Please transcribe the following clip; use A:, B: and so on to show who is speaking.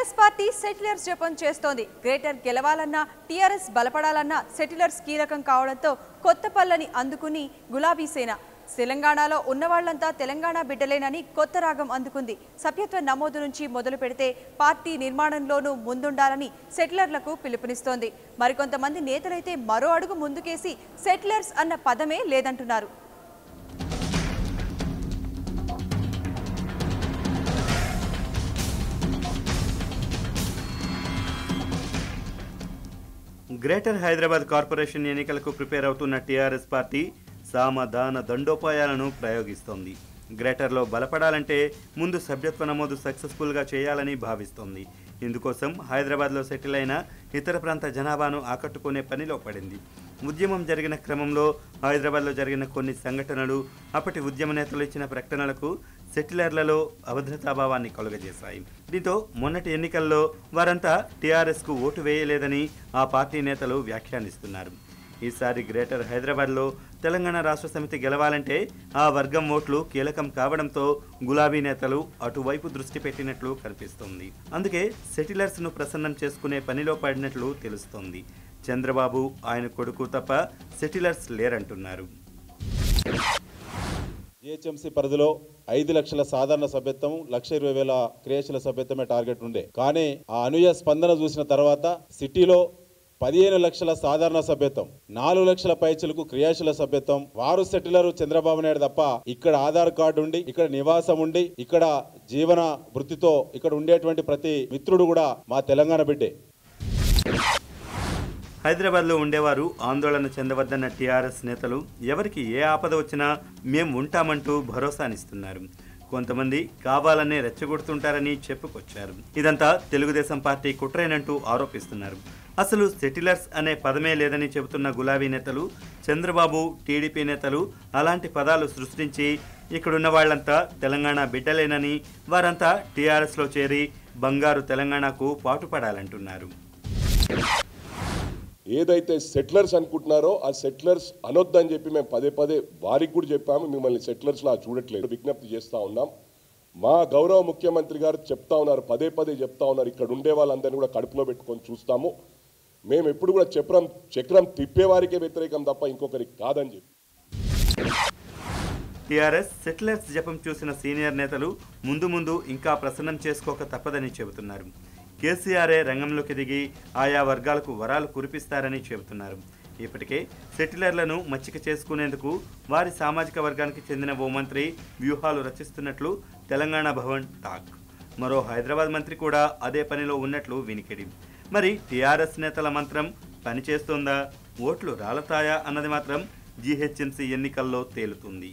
A: TRS party settlers జపం చేస్తోంది greater గెలవాలన్నా టీఆర్ఎస్ బలపడాలన్నా సెటిలర్స్ కీలకం కావడంతో కొత్త పళ్ళని అందుకుని గులాబీ సేన తెలంగాణలో ఉన్నవాళ్లంతా తెలంగాణ బిడ్డలేనని కొత్త రాగం అందుకుంది సభ్యత్వ నమోదు నుంచి మొదలు పెడితే పార్టీ నిర్మాణంలోనూ ముందుండాలని సెటిలర్లకు పిలుపునిస్తోంది మరికొంతమంది నేతలైతే మరో అడుగు ముందుకేసి సెటిలర్స్ అన్న పదమే లేదంటున్నారు
B: గ్రేటర్ హైదరాబాద్ కార్పొరేషన్ ఎన్నికలకు ప్రిపేర్ అవుతున్న టీఆర్ఎస్ పార్టీ సామధాన దండోపాయాలను ప్రయోగిస్తోంది గ్రేటర్లో బలపడాలంటే ముందు సభ్యత్వ నమోదు సక్సెస్ఫుల్గా చేయాలని భావిస్తోంది ఇందుకోసం హైదరాబాద్లో సెటిల్ అయిన ఇతర ప్రాంత జనాభాను ఆకట్టుకునే పనిలో పడింది ఉద్యమం జరిగిన క్రమంలో హైదరాబాద్లో జరిగిన కొన్ని సంఘటనలు అప్పటి ఉద్యమ నేతలు ఇచ్చిన ప్రకటనలకు సెటిలర్లలో అభద్రతాభావాన్ని కలుగజేశాయి దీంతో మొన్నటి ఎన్నికల్లో వారంతా టీఆర్ఎస్కు ఓటు వేయలేదని ఆ పార్టీ నేతలు వ్యాఖ్యానిస్తున్నారు ఈసారి గ్రేటర్ హైదరాబాద్లో తెలంగాణ రాష్ట్ర సమితి గెలవాలంటే ఆ వర్గం ఓట్లు కీలకం కావడంతో గులాబీ నేతలు అటువైపు దృష్టి పెట్టినట్లు కనిపిస్తోంది అందుకే సెటిలర్స్ను ప్రసన్నం చేసుకునే పనిలో పడినట్లు తెలుస్తోంది చంద్రబాబు ఆయన కొడుకు తప్ప సెటిలర్స్ లేరంటున్నారు జిహెచ్ఎంసీ పరిధిలో ఐదు లక్షల
C: సాధారణ సభ్యత్వం లక్ష ఇరవై వేల క్రియాశీల సభ్యత్వమే టార్గెట్ ఉండే కానీ ఆ అనుయ స్పందన చూసిన తర్వాత సిటీలో పదిహేను లక్షల సాధారణ సభ్యత్వం నాలుగు లక్షల పైచలకు క్రియాశీల సభ్యత్వం వారు సెటిలర్ చంద్రబాబు నాయుడు తప్ప ఇక్కడ ఆధార్ కార్డు ఉండి ఇక్కడ నివాసం ఉండి ఇక్కడ జీవన వృత్తితో ఇక్కడ ఉండేటువంటి ప్రతి మిత్రుడు కూడా మా తెలంగాణ బిడ్డే
B: హైదరాబాద్లో ఉండేవారు ఆందోళన చెందవద్దన్న టీఆర్ఎస్ నేతలు ఎవరికి ఏ ఆపద వచ్చినా మేము ఉంటామంటూ భరోసానిస్తున్నారు కొంతమంది కావాలనే రెచ్చగొడుతుంటారని చెప్పుకొచ్చారు ఇదంతా తెలుగుదేశం పార్టీ కుట్రేనంటూ ఆరోపిస్తున్నారు అసలు సెటిలర్స్ అనే పదమే లేదని చెబుతున్న గులాబీ నేతలు చంద్రబాబు టీడీపీ నేతలు అలాంటి పదాలు సృష్టించి ఇక్కడున్న వాళ్ళంతా తెలంగాణ బిడ్డలేనని వారంతా టీఆర్ఎస్లో చేరి బంగారు తెలంగాణకు పాటుపడాలంటున్నారు
D: ఏదైతే సెటిలర్స్ అనుకుంటున్నారో ఆ సెటిలర్స్ అనొద్దని చెప్పి మేము పదే పదే వారికి కూడా చెప్పాము మిమ్మల్ని సెటిలర్స్లా చూడట్లేదు విజ్ఞప్తి చేస్తూ ఉన్నాం మా గౌరవ ముఖ్యమంత్రి గారు చెప్తా ఉన్నారు పదే పదే చెప్తా ఉన్నారు ఇక్కడ ఉండే వాళ్ళందరినీ కూడా కడుపులో పెట్టుకొని చూస్తాము మేము ఎప్పుడు కూడా చక్రం చక్రం తిప్పేవారికే వ్యతిరేకం తప్ప ఇంకొకరికి కాదని చెప్పి
B: టీఆర్ఎస్ సెటిలర్స్ జపం చూసిన సీనియర్ నేతలు ముందు ముందు ఇంకా ప్రసన్నం చేసుకోక తప్పదని చెబుతున్నారు కేసీఆర్ఏ రంగంలోకి దిగి ఆయా వర్గాలకు వరాలు కురిపిస్తారని చెబుతున్నారు ఇప్పటికే సెటిలర్లను మచ్చిక చేసుకునేందుకు వారి సామాజిక వర్గానికి చెందిన ఓ మంత్రి వ్యూహాలు రచిస్తున్నట్లు తెలంగాణ భవన్ టాక్ మరో హైదరాబాద్ మంత్రి కూడా అదే పనిలో ఉన్నట్లు వినికిడి మరి టీఆర్ఎస్ నేతల మంత్రం పనిచేస్తోందా ఓట్లు రాలతాయా అన్నది మాత్రం జీహెచ్ఎంసీ ఎన్నికల్లో తేలుతుంది